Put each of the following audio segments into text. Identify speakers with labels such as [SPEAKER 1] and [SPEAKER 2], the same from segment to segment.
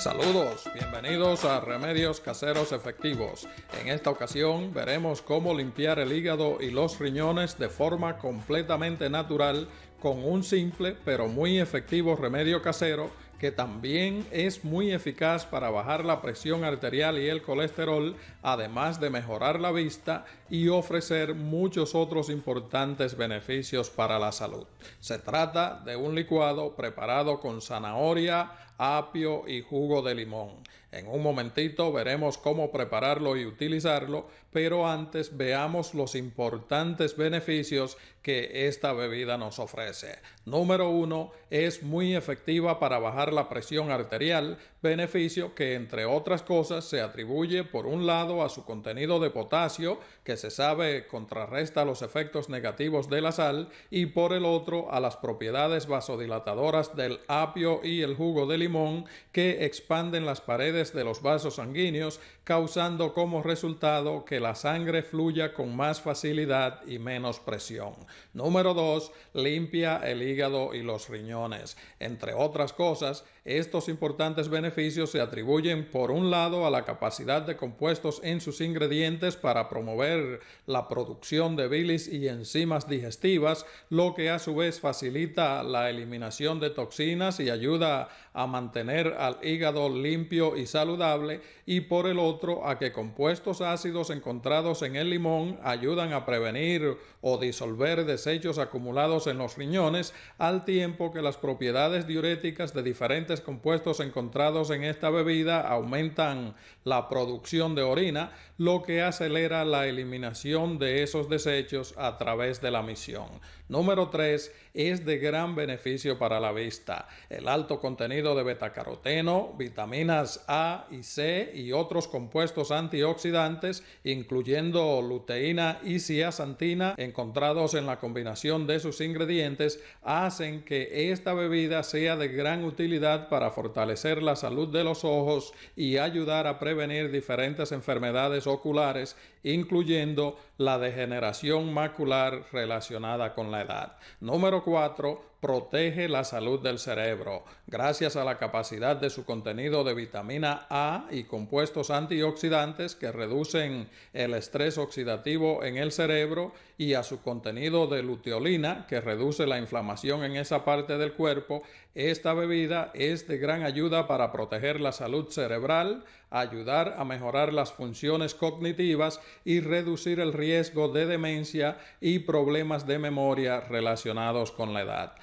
[SPEAKER 1] Saludos, bienvenidos a Remedios Caseros Efectivos. En esta ocasión veremos cómo limpiar el hígado y los riñones de forma completamente natural con un simple pero muy efectivo remedio casero que también es muy eficaz para bajar la presión arterial y el colesterol, además de mejorar la vista y ofrecer muchos otros importantes beneficios para la salud. Se trata de un licuado preparado con zanahoria, apio y jugo de limón. En un momentito veremos cómo prepararlo y utilizarlo, pero antes veamos los importantes beneficios que esta bebida nos ofrece. Número uno, es muy efectiva para bajar la presión arterial, beneficio que entre otras cosas se atribuye por un lado a su contenido de potasio, que se sabe contrarresta los efectos negativos de la sal, y por el otro a las propiedades vasodilatadoras del apio y el jugo de limón, que expanden las paredes de los vasos sanguíneos, causando como resultado que la sangre fluya con más facilidad y menos presión. Número 2. Limpia el hígado y los riñones. Entre otras cosas, estos importantes beneficios se atribuyen por un lado a la capacidad de compuestos en sus ingredientes para promover la producción de bilis y enzimas digestivas, lo que a su vez facilita la eliminación de toxinas y ayuda a mantener al hígado limpio y saludable, y por el otro a que compuestos ácidos encontrados en el limón ayudan a prevenir o disolver desechos acumulados en los riñones, al tiempo que las propiedades diuréticas de diferentes diferentes compuestos encontrados en esta bebida aumentan la producción de orina, lo que acelera la eliminación de esos desechos a través de la misión. Número 3. Es de gran beneficio para la vista. El alto contenido de betacaroteno, vitaminas A y C y otros compuestos antioxidantes, incluyendo luteína y ciazantina, encontrados en la combinación de sus ingredientes, hacen que esta bebida sea de gran utilidad para fortalecer la salud de los ojos y ayudar a prevenir diferentes enfermedades oculares, incluyendo la degeneración macular relacionada con la edad. Número 4 protege la salud del cerebro gracias a la capacidad de su contenido de vitamina A y compuestos antioxidantes que reducen el estrés oxidativo en el cerebro y a su contenido de luteolina que reduce la inflamación en esa parte del cuerpo. Esta bebida es de gran ayuda para proteger la salud cerebral, ayudar a mejorar las funciones cognitivas y reducir el riesgo de demencia y problemas de memoria relacionados con la edad.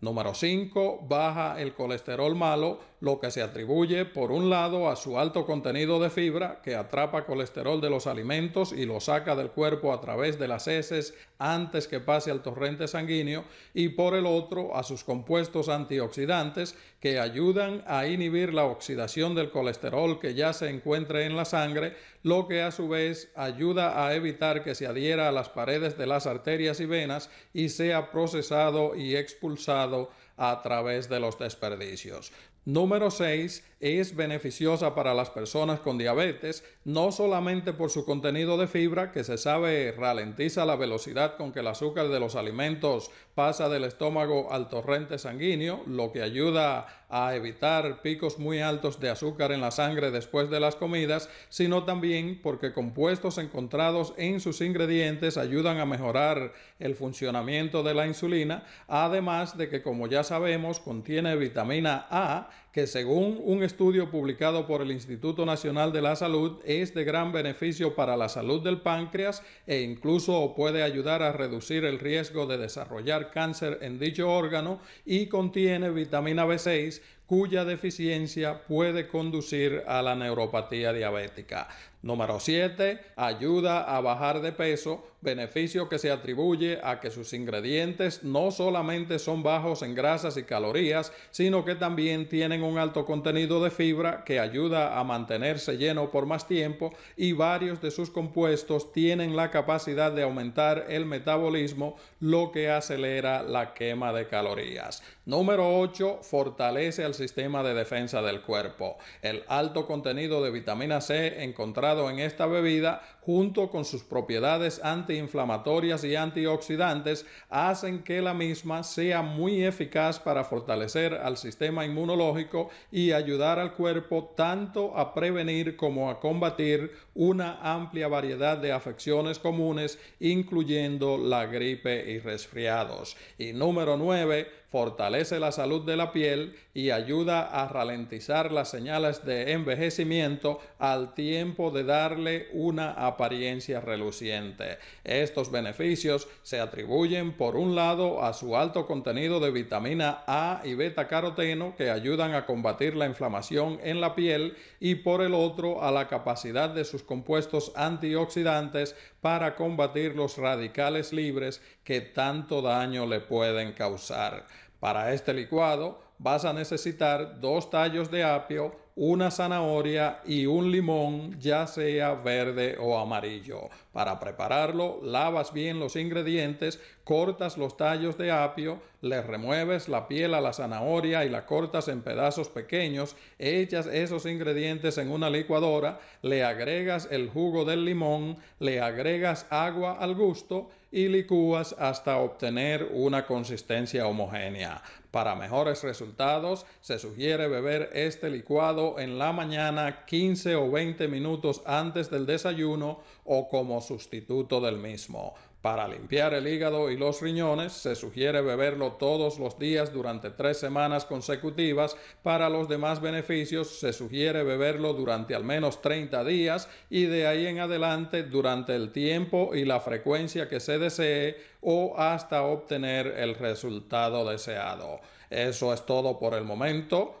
[SPEAKER 1] Número 5. Baja el colesterol malo, lo que se atribuye, por un lado, a su alto contenido de fibra, que atrapa colesterol de los alimentos y lo saca del cuerpo a través de las heces antes que pase al torrente sanguíneo, y por el otro, a sus compuestos antioxidantes, que ayudan a inhibir la oxidación del colesterol que ya se encuentra en la sangre, lo que a su vez ayuda a evitar que se adhiera a las paredes de las arterias y venas y sea procesado y expulsado a través de los desperdicios. Número 6. Es beneficiosa para las personas con diabetes, no solamente por su contenido de fibra, que se sabe ralentiza la velocidad con que el azúcar de los alimentos pasa del estómago al torrente sanguíneo, lo que ayuda a evitar picos muy altos de azúcar en la sangre después de las comidas, sino también porque compuestos encontrados en sus ingredientes ayudan a mejorar el funcionamiento de la insulina, además de que, como ya sabemos, contiene vitamina A, que según un estudio publicado por el Instituto Nacional de la Salud es de gran beneficio para la salud del páncreas e incluso puede ayudar a reducir el riesgo de desarrollar cáncer en dicho órgano y contiene vitamina B6 cuya deficiencia puede conducir a la neuropatía diabética. Número 7. Ayuda a bajar de peso, beneficio que se atribuye a que sus ingredientes no solamente son bajos en grasas y calorías, sino que también tienen un alto contenido de fibra que ayuda a mantenerse lleno por más tiempo y varios de sus compuestos tienen la capacidad de aumentar el metabolismo, lo que acelera la quema de calorías. Número 8. Fortalece el sistema de defensa del cuerpo. El alto contenido de vitamina C encontrado en esta bebida, junto con sus propiedades antiinflamatorias y antioxidantes, hacen que la misma sea muy eficaz para fortalecer al sistema inmunológico y ayudar al cuerpo tanto a prevenir como a combatir una amplia variedad de afecciones comunes, incluyendo la gripe y resfriados. Y número 9 fortalece la salud de la piel y ayuda a ralentizar las señales de envejecimiento al tiempo de darle una apariencia reluciente. Estos beneficios se atribuyen por un lado a su alto contenido de vitamina A y beta caroteno que ayudan a combatir la inflamación en la piel y por el otro a la capacidad de sus compuestos antioxidantes para combatir los radicales libres que tanto daño le pueden causar. Para este licuado vas a necesitar dos tallos de apio, una zanahoria y un limón, ya sea verde o amarillo. Para prepararlo, lavas bien los ingredientes, cortas los tallos de apio, le remueves la piel a la zanahoria y la cortas en pedazos pequeños, echas esos ingredientes en una licuadora, le agregas el jugo del limón, le agregas agua al gusto y licúas hasta obtener una consistencia homogénea. Para mejores resultados, se sugiere beber este licuado en la mañana 15 o 20 minutos antes del desayuno o como sustituto del mismo. Para limpiar el hígado y los riñones se sugiere beberlo todos los días durante tres semanas consecutivas. Para los demás beneficios se sugiere beberlo durante al menos 30 días y de ahí en adelante durante el tiempo y la frecuencia que se desee o hasta obtener el resultado deseado. Eso es todo por el momento